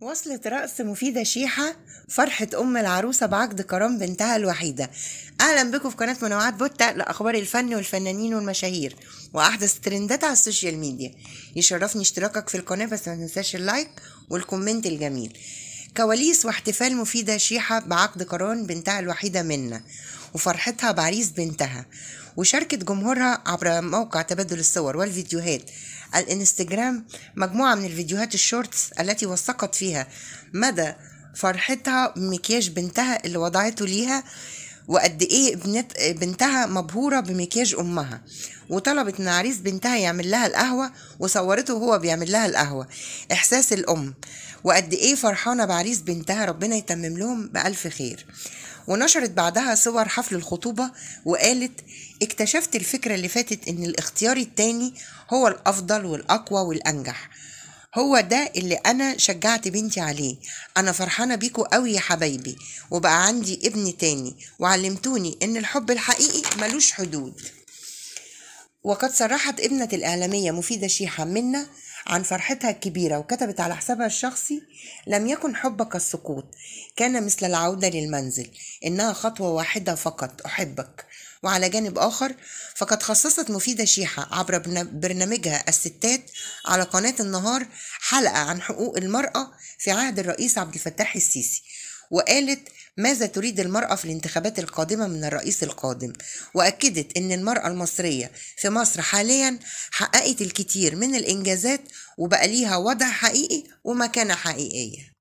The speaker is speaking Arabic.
وصلة رأس مفيدة شيحة فرحة أم العروسة بعقد كرام بنتها الوحيدة أهلا بكم في قناة منوعات بوتا لأخبار الفن والفنانين والمشاهير وأحدث ترندات على السوشيال ميديا يشرفني اشتراكك في القناة بس ما تنساش اللايك والكومنت الجميل كواليس واحتفال مفيدة شيحة بعقد قران بنتها الوحيدة منا وفرحتها بعريس بنتها وشاركة جمهورها عبر موقع تبادل الصور والفيديوهات الانستجرام مجموعة من الفيديوهات الشورتس التي وثقت فيها مدى فرحتها بمكياج بنتها اللي وضعته ليها وقد ايه بنت بنتها مبهوره بمكياج امها وطلبت من عريس بنتها يعمل لها القهوه وصورته وهو بيعمل لها القهوه احساس الام وقد ايه فرحانه بعريس بنتها ربنا يتمم لهم بالف خير ونشرت بعدها صور حفل الخطوبة وقالت اكتشفت الفكرة اللي فاتت ان الاختيار التاني هو الأفضل والأقوى والأنجح هو ده اللي انا شجعت بنتي عليه انا فرحانه بيكوا قوي يا حبايبي وبقى عندي ابن تاني وعلمتوني ان الحب الحقيقي ملوش حدود وقد صرحت ابنة الإعلامية مفيدة شيحة منا عن فرحتها الكبيرة وكتبت على حسابها الشخصي لم يكن حبك السقوط كان مثل العودة للمنزل إنها خطوة واحدة فقط أحبك وعلى جانب آخر فقد خصصت مفيدة شيحة عبر برنامجها الستات على قناة النهار حلقة عن حقوق المرأة في عهد الرئيس عبد الفتاح السيسي وقالت ماذا تريد المرأة في الانتخابات القادمة من الرئيس القادم وأكدت أن المرأة المصرية في مصر حاليا حققت الكثير من الإنجازات وبقى ليها وضع حقيقي ومكانة حقيقية